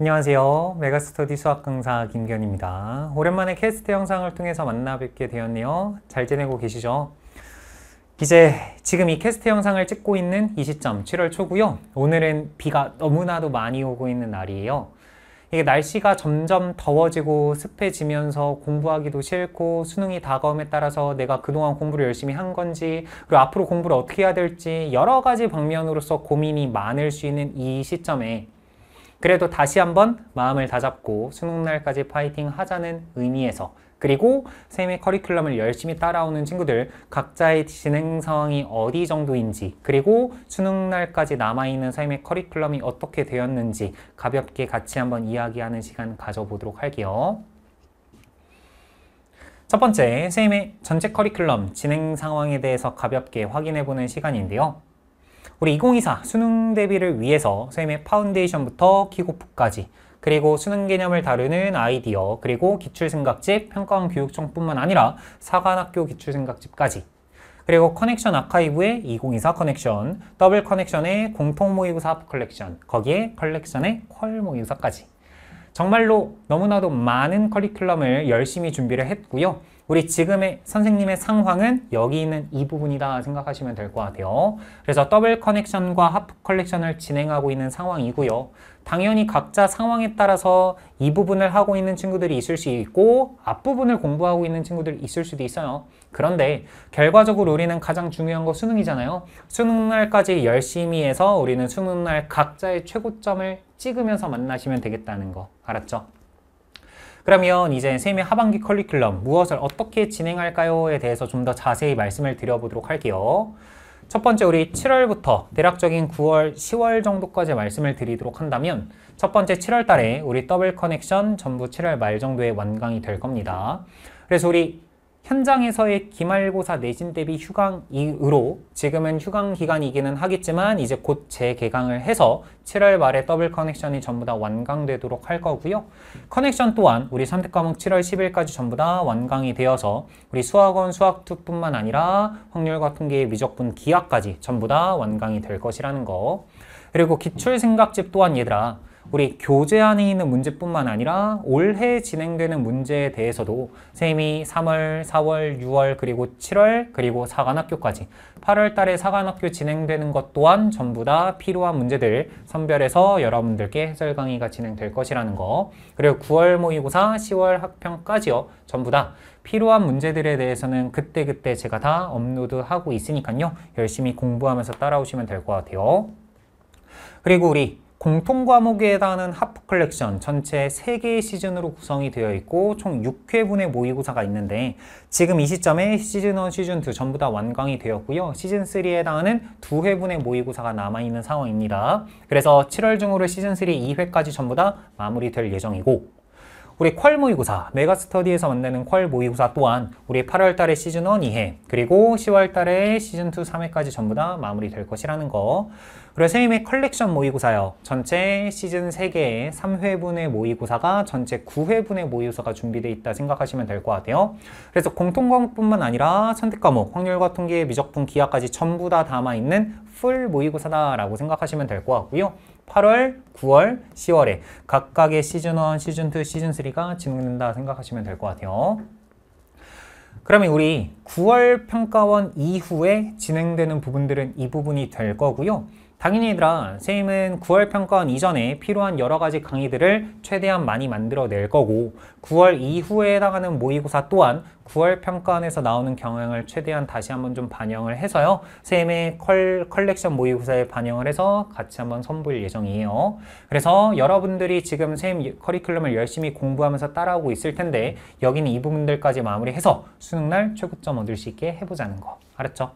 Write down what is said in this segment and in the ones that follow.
안녕하세요. 메가스터디 수학 강사 김견입니다. 오랜만에 캐스트 영상을 통해서 만나 뵙게 되었네요. 잘 지내고 계시죠? 이제 지금 이 캐스트 영상을 찍고 있는 이 시점 7월 초고요. 오늘은 비가 너무나도 많이 오고 있는 날이에요. 이게 날씨가 점점 더워지고 습해지면서 공부하기도 싫고 수능이 다가옴에 따라서 내가 그동안 공부를 열심히 한 건지 그리고 앞으로 공부를 어떻게 해야 될지 여러 가지 방면으로서 고민이 많을 수 있는 이 시점에 그래도 다시 한번 마음을 다잡고 수능날까지 파이팅 하자는 의미에서 그리고 쌤의 커리큘럼을 열심히 따라오는 친구들 각자의 진행 상황이 어디 정도인지 그리고 수능날까지 남아있는 쌤의 커리큘럼이 어떻게 되었는지 가볍게 같이 한번 이야기하는 시간 가져보도록 할게요. 첫 번째, 쌤의 전체 커리큘럼 진행 상황에 대해서 가볍게 확인해보는 시간인데요. 우리 2024 수능 대비를 위해서 선생님의 파운데이션부터 킥오프까지 그리고 수능 개념을 다루는 아이디어 그리고 기출생각집, 평가원 교육청뿐만 아니라 사관학교 기출생각집까지 그리고 커넥션 아카이브의 2024 커넥션, 더블 커넥션의 공통 모의고사 합 컬렉션, 거기에 컬렉션의 퀄 모의고사까지 정말로 너무나도 많은 커리큘럼을 열심히 준비를 했고요. 우리 지금의 선생님의 상황은 여기 있는 이 부분이다 생각하시면 될 것 같아요. 그래서 더블 커넥션과 하프 컬렉션을 진행하고 있는 상황이고요. 당연히 각자 상황에 따라서 이 부분을 하고 있는 친구들이 있을 수 있고 앞부분을 공부하고 있는 친구들이 있을 수도 있어요. 그런데 결과적으로 우리는 가장 중요한 거 수능이잖아요. 수능날까지 열심히 해서 우리는 수능날 각자의 최고점을 찍으면서 만나시면 되겠다는 거 알았죠? 그러면 이제 세미 하반기 커리큘럼 무엇을 어떻게 진행할까요에 대해서 좀 더 자세히 말씀을 드려보도록 할게요. 첫 번째 우리 7월부터 대략적인 9월, 10월 정도까지 말씀을 드리도록 한다면 첫 번째 7월 달에 우리 더블 커넥션 전부 7월 말 정도에 완강이 될 겁니다. 그래서 우리 현장에서의 기말고사 내신 대비 휴강 이후로 지금은 휴강 기간이기는 하겠지만 이제 곧 재개강을 해서 7월 말에 더블 커넥션이 전부 다 완강되도록 할 거고요. 커넥션 또한 우리 선택 과목 7월 10일까지 전부 다 완강이 되어서 우리 수학원 수학투뿐만 아니라 확률과 통계 의 미적분 기하까지 전부 다 완강이 될 것이라는 거. 그리고 기출 생각집 또한 얘들아 우리 교재 안에 있는 문제뿐만 아니라 올해 진행되는 문제에 대해서도 쌤이 3월, 4월, 6월, 그리고 7월, 그리고 사관학교까지 8월 달에 사관학교 진행되는 것 또한 전부 다 필요한 문제들 선별해서 여러분들께 해설 강의가 진행될 것이라는 거 그리고 9월 모의고사, 10월 학평까지요 전부 다 필요한 문제들에 대해서는 그때그때 제가 다 업로드하고 있으니까요 열심히 공부하면서 따라오시면 될 것 같아요 그리고 우리 공통 과목에 해당하는 하프 컬렉션 전체 3개의 시즌으로 구성이 되어 있고 총 6회분의 모의고사가 있는데 지금 이 시점에 시즌 1, 시즌 2 전부 다 완강이 되었고요. 시즌 3에 해당하는 2회분의 모의고사가 남아있는 상황입니다. 그래서 7월 중으로 시즌 3 2회까지 전부 다 마무리될 예정이고 우리 퀄 모의고사, 메가스터디에서 만나는 퀄 모의고사 또한 우리 8월 달에 시즌 1 2회, 그리고 10월 달에 시즌 2 3회까지 전부 다 마무리될 것이라는 거. 그래서 선생님의 컬렉션 모의고사요. 전체 시즌 3개의 3회분의 모의고사가 전체 9회분의 모의고사가 준비되어 있다 생각하시면 될 것 같아요. 그래서 공통과목뿐만 아니라 선택과목, 확률과 통계, 미적분, 기하까지 전부 다 담아있는 풀 모의고사다라고 생각하시면 될 것 같고요. 8월, 9월, 10월에 각각의 시즌 1, 시즌 2, 시즌 3가 진행된다 생각하시면 될 것 같아요. 그러면 우리 9월 평가원 이후에 진행되는 부분들은 이 부분이 될 거고요. 당연히 얘들아 쌤은 9월 평가원 이전에 필요한 여러 가지 강의들을 최대한 많이 만들어낼 거고 9월 이후에 해당하는 모의고사 또한 9월 평가원에서 나오는 경향을 최대한 다시 한번 좀 반영을 해서요 쌤의 컬, 컬렉션 모의고사에 반영을 해서 같이 한번 선보일 예정이에요 그래서 여러분들이 지금 쌤 커리큘럼을 열심히 공부하면서 따라오고 있을 텐데 여기는 이 부분들까지 마무리해서 수능날 최고점 얻을 수 있게 해보자는 거 알았죠?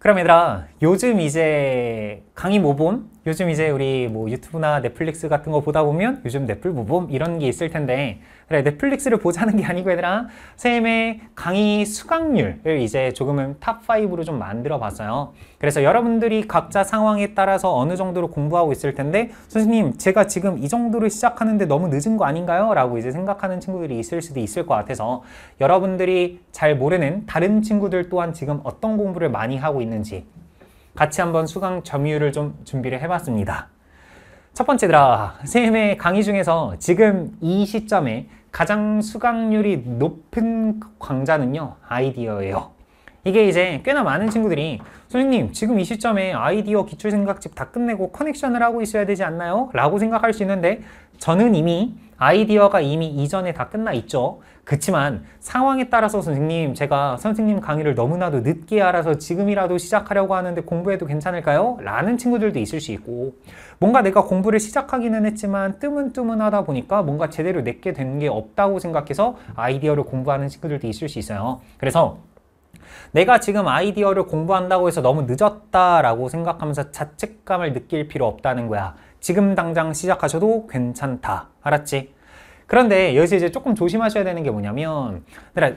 그럼 얘들아 요즘 이제 강의 모본 뭐 요즘 이제 우리 뭐 유튜브나 넷플릭스 같은 거 보다 보면 요즘 넷플 모범 이런 게 있을 텐데 그래 넷플릭스를 보자는 게 아니고 얘들아 쌤의 강의 수강률을 이제 조금은 탑5로 좀 만들어 봤어요 그래서 여러분들이 각자 상황에 따라서 어느 정도로 공부하고 있을 텐데 선생님 제가 지금 이정도로 시작하는데 너무 늦은 거 아닌가요? 라고 이제 생각하는 친구들이 있을 수도 있을 것 같아서 여러분들이 잘 모르는 다른 친구들 또한 지금 어떤 공부를 많이 하고 있는지 같이 한번 수강 점유율을 좀 준비를 해봤습니다. 첫 번째들아, 선의 강의 중에서 지금 이 시점에 가장 수강률이 높은 강좌는요, 아이디어예요. 이게 이제 꽤나 많은 친구들이 선생님 지금 이 시점에 아이디어 기출생각집 다 끝내고 커넥션을 하고 있어야 되지 않나요? 라고 생각할 수 있는데 저는 이미 아이디어가 이미 이전에 다 끝나 있죠. 그렇지만 상황에 따라서 선생님 제가 선생님 강의를 너무나도 늦게 알아서 지금이라도 시작하려고 하는데 공부해도 괜찮을까요? 라는 친구들도 있을 수 있고 뭔가 내가 공부를 시작하기는 했지만 뜨문뜨문하다 보니까 뭔가 제대로 내게 되는 게 없다고 생각해서 아이디어를 공부하는 친구들도 있을 수 있어요. 그래서 내가 지금 아이디어를 공부한다고 해서 너무 늦었다라고 생각하면서 자책감을 느낄 필요 없다는 거야. 지금 당장 시작하셔도 괜찮다. 알았지? 그런데 여기서 이제 조금 조심하셔야 되는 게 뭐냐면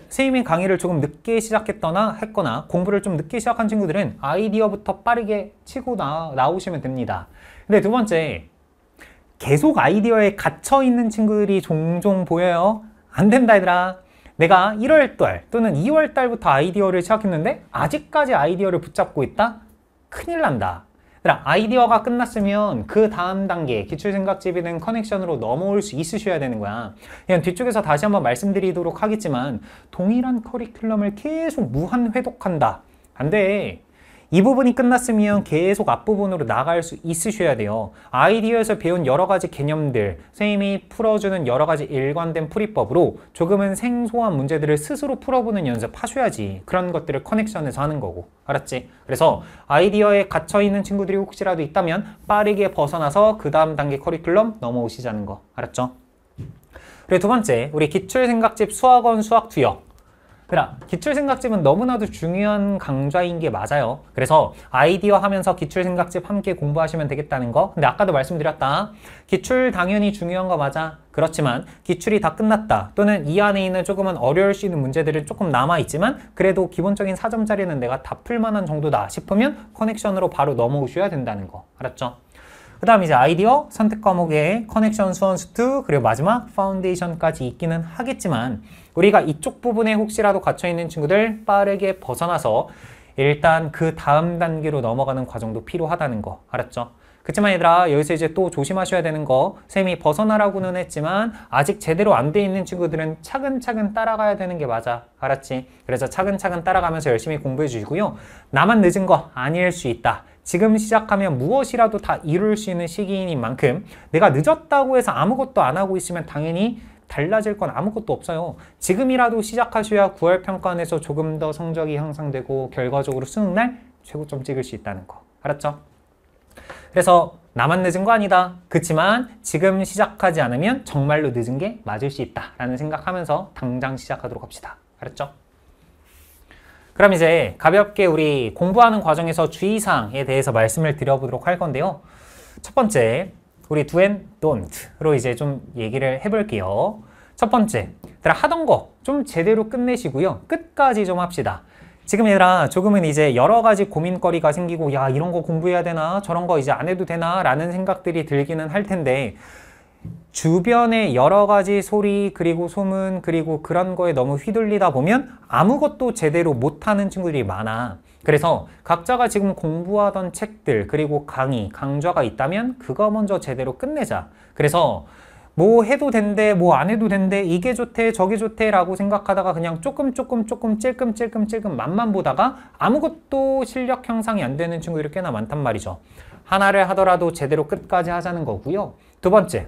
선생님이 강의를 조금 늦게 시작했거나 했거나 공부를 좀 늦게 시작한 친구들은 아이디어부터 빠르게 치고 나, 나오시면 됩니다. 근데 두 번째, 계속 아이디어에 갇혀있는 친구들이 종종 보여요. 안 된다 얘들아. 내가 1월달 또는 2월달부터 아이디어를 시작했는데 아직까지 아이디어를 붙잡고 있다? 큰일 난다. 아이디어가 끝났으면 그 다음 단계 기출생각집이는 커넥션으로 넘어올 수 있으셔야 되는 거야 그냥 뒤쪽에서 다시 한번 말씀드리도록 하겠지만 동일한 커리큘럼을 계속 무한 회독한다 안돼 이 부분이 끝났으면 계속 앞부분으로 나갈 수 있으셔야 돼요. 아이디어에서 배운 여러 가지 개념들, 선생님이 풀어주는 여러 가지 일관된 풀이법으로 조금은 생소한 문제들을 스스로 풀어보는 연습하셔야지 그런 것들을 커넥션에서 하는 거고. 알았지? 그래서 아이디어에 갇혀있는 친구들이 혹시라도 있다면 빠르게 벗어나서 그 다음 단계 커리큘럼 넘어오시자는 거. 알았죠? 그리고 두 번째, 우리 기출생각집 수학원 수학 투역. 그러 기출생각집은 너무나도 중요한 강좌인 게 맞아요. 그래서 아이디어 하면서 기출생각집 함께 공부하시면 되겠다는 거. 근데 아까도 말씀드렸다. 기출 당연히 중요한 거 맞아. 그렇지만 기출이 다 끝났다. 또는 이 안에 있는 조금은 어려울 수 있는 문제들은 조금 남아있지만 그래도 기본적인 사점 자리는 내가 다 풀만한 정도다 싶으면 커넥션으로 바로 넘어오셔야 된다는 거. 알았죠? 그 다음 이제 아이디어, 선택 과목에 커넥션 수원 수투, 그리고 마지막 파운데이션까지 있기는 하겠지만 우리가 이쪽 부분에 혹시라도 갇혀있는 친구들 빠르게 벗어나서 일단 그 다음 단계로 넘어가는 과정도 필요하다는 거 알았죠? 그렇지만 얘들아 여기서 이제 또 조심하셔야 되는 거 쌤이 벗어나라고는 했지만 아직 제대로 안 돼 있는 친구들은 차근차근 따라가야 되는 게 맞아 알았지? 그래서 차근차근 따라가면서 열심히 공부해 주시고요 나만 늦은 거 아닐 수 있다 지금 시작하면 무엇이라도 다 이룰 수 있는 시기인 만큼 내가 늦었다고 해서 아무것도 안 하고 있으면 당연히 달라질 건 아무것도 없어요. 지금이라도 시작하셔야 9월 평가원에서 조금 더 성적이 향상되고 결과적으로 수능날 최고점 찍을 수 있다는 거. 알았죠? 그래서 나만 늦은 거 아니다. 그치만 지금 시작하지 않으면 정말로 늦은 게 맞을 수 있다. 라는 생각하면서 당장 시작하도록 합시다. 알았죠? 그럼 이제 가볍게 우리 공부하는 과정에서 주의사항에 대해서 말씀을 드려보도록 할 건데요. 첫 번째, 우리 do and don't로 이제 좀 얘기를 해볼게요. 첫 번째, 하던 거 좀 제대로 끝내시고요. 끝까지 좀 합시다. 지금 얘들아 조금은 이제 여러 가지 고민거리가 생기고 야 이런 거 공부해야 되나 저런 거 이제 안 해도 되나 라는 생각들이 들기는 할 텐데 주변의 여러 가지 소리 그리고 소문 그리고 그런 거에 너무 휘둘리다 보면 아무것도 제대로 못하는 친구들이 많아 그래서 각자가 지금 공부하던 책들 그리고 강의 강좌가 있다면 그거 먼저 제대로 끝내자 그래서 뭐 해도 된대 뭐 안 해도 된대 이게 좋대 저게 좋대 라고 생각하다가 그냥 조금 조금 조금 찔끔 찔끔 찔끔 맛만 보다가 아무것도 실력 향상이 안 되는 친구들이 꽤나 많단 말이죠 하나를 하더라도 제대로 끝까지 하자는 거고요 두 번째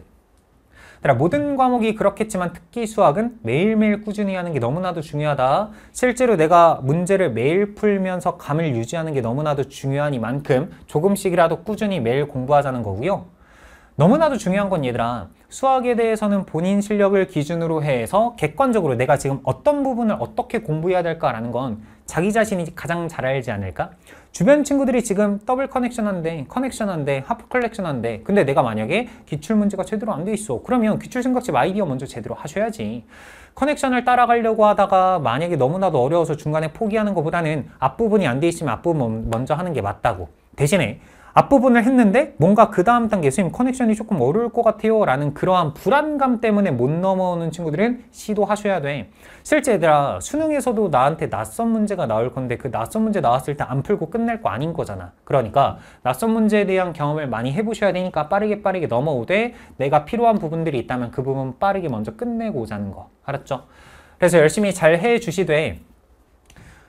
모든 과목이 그렇겠지만 특기 수학은 매일매일 꾸준히 하는 게 너무나도 중요하다. 실제로 내가 문제를 매일 풀면서 감을 유지하는 게 너무나도 중요한 이만큼 조금씩이라도 꾸준히 매일 공부하자는 거고요. 너무나도 중요한 건 얘들아 수학에 대해서는 본인 실력을 기준으로 해서 객관적으로 내가 지금 어떤 부분을 어떻게 공부해야 될까라는 건 자기 자신이 가장 잘 알지 않을까? 주변 친구들이 지금 더블 커넥션 한데 커넥션 한데 하프 컬렉션 한데 근데 내가 만약에 기출문제가 제대로 안 돼 있어 그러면 기출생각집 아이디어 먼저 제대로 하셔야지 커넥션을 따라가려고 하다가 만약에 너무나도 어려워서 중간에 포기하는 것보다는 앞부분이 안 돼 있으면 앞부분 먼저 하는 게 맞다고 대신에 앞부분을 했는데 뭔가 그 다음 단계 스윙 커넥션이 조금 어려울 것 같아요 라는 그러한 불안감 때문에 못 넘어오는 친구들은 시도하셔야 돼 실제 얘들아 수능에서도 나한테 낯선 문제가 나올 건데 그 낯선 문제 나왔을 때 안 풀고 끝낼 거 아닌 거잖아 그러니까 낯선 문제에 대한 경험을 많이 해보셔야 되니까 빠르게 빠르게 넘어오되 내가 필요한 부분들이 있다면 그 부분 빠르게 먼저 끝내고 오자는 거 알았죠? 그래서 열심히 잘 해주시되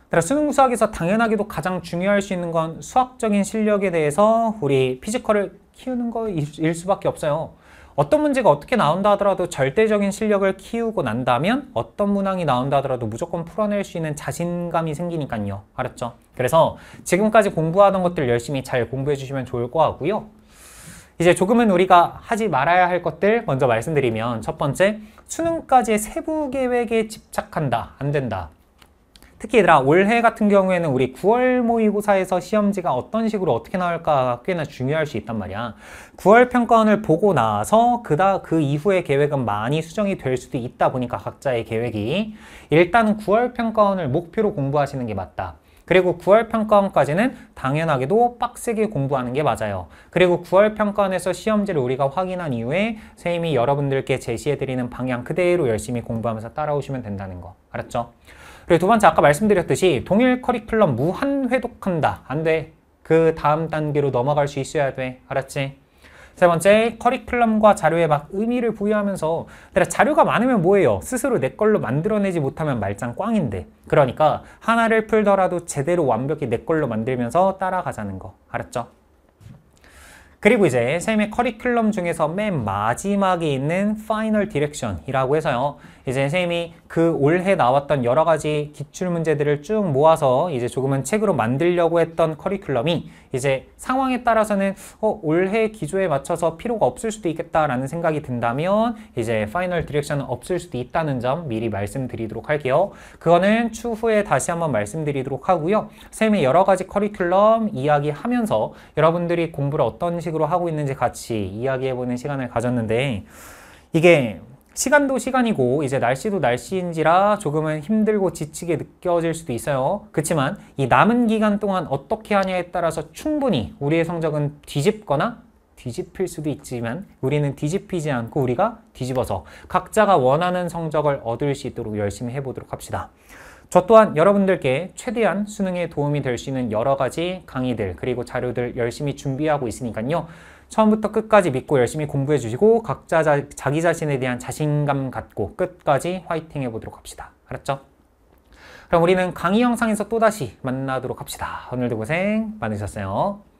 따라서 수능 수학에서 당연하게도 가장 중요할 수 있는 건 수학적인 실력에 대해서 우리 피지컬을 키우는 거일 수밖에 없어요. 어떤 문제가 어떻게 나온다 하더라도 절대적인 실력을 키우고 난다면 어떤 문항이 나온다 하더라도 무조건 풀어낼 수 있는 자신감이 생기니까요. 알았죠? 그래서 지금까지 공부하던 것들 열심히 잘 공부해 주시면 좋을 거 같고요. 이제 조금은 우리가 하지 말아야 할 것들 먼저 말씀드리면 첫 번째, 수능까지의 세부 계획에 집착한다, 안 된다. 특히 얘들아 올해 같은 경우에는 우리 9월 모의고사에서 시험지가 어떤 식으로 어떻게 나올까 꽤나 중요할 수 있단 말이야 9월 평가원을 보고 나서 그다 그 이후의 계획은 많이 수정이 될 수도 있다 보니까 각자의 계획이 일단 9월 평가원을 목표로 공부하시는 게 맞다 그리고 9월 평가원까지는 당연하게도 빡세게 공부하는 게 맞아요. 그리고 9월 평가원에서 시험지를 우리가 확인한 이후에 선생님이 여러분들께 제시해드리는 방향 그대로 열심히 공부하면서 따라오시면 된다는 거. 알았죠? 그리고 두 번째 아까 말씀드렸듯이 동일 커리큘럼 무한 회독한다. 안 돼. 그 다음 단계로 넘어갈 수 있어야 돼. 알았지? 세 번째, 커리큘럼과 자료에 막 의미를 부여하면서 내가 자료가 많으면 뭐해요 스스로 내 걸로 만들어내지 못하면 말짱 꽝인데 그러니까 하나를 풀더라도 제대로 완벽히 내 걸로 만들면서 따라가자는 거 알았죠? 그리고 이제 쌤의 커리큘럼 중에서 맨 마지막에 있는 파이널 디렉션이라고 해서요. 이제 쌤이 그 올해 나왔던 여러 가지 기출 문제들을 쭉 모아서 이제 조금은 책으로 만들려고 했던 커리큘럼이 이제 상황에 따라서는 어, 올해 기조에 맞춰서 필요가 없을 수도 있겠다라는 생각이 든다면 이제 파이널 디렉션은 없을 수도 있다는 점 미리 말씀드리도록 할게요. 그거는 추후에 다시 한번 말씀드리도록 하고요. 쌤의 여러 가지 커리큘럼 이야기하면서 여러분들이 공부를 어떤 식으로 하고 있는지 같이 이야기해보는 시간을 가졌는데 이게 시간도 시간이고 이제 날씨도 날씨인지라 조금은 힘들고 지치게 느껴질 수도 있어요. 그렇지만 이 남은 기간 동안 어떻게 하냐에 따라서 충분히 우리의 성적은 뒤집거나 뒤집힐 수도 있지만 우리는 뒤집히지 않고 우리가 뒤집어서 각자가 원하는 성적을 얻을 수 있도록 열심히 해보도록 합시다. 저 또한 여러분들께 최대한 수능에 도움이 될 수 있는 여러 가지 강의들 그리고 자료들 열심히 준비하고 있으니까요. 처음부터 끝까지 믿고 열심히 공부해 주시고 각자 자, 자기 자신에 대한 자신감 갖고 끝까지 화이팅 해보도록 합시다. 알았죠? 그럼 우리는 강의 영상에서 또다시 만나도록 합시다. 오늘도 고생 많으셨어요.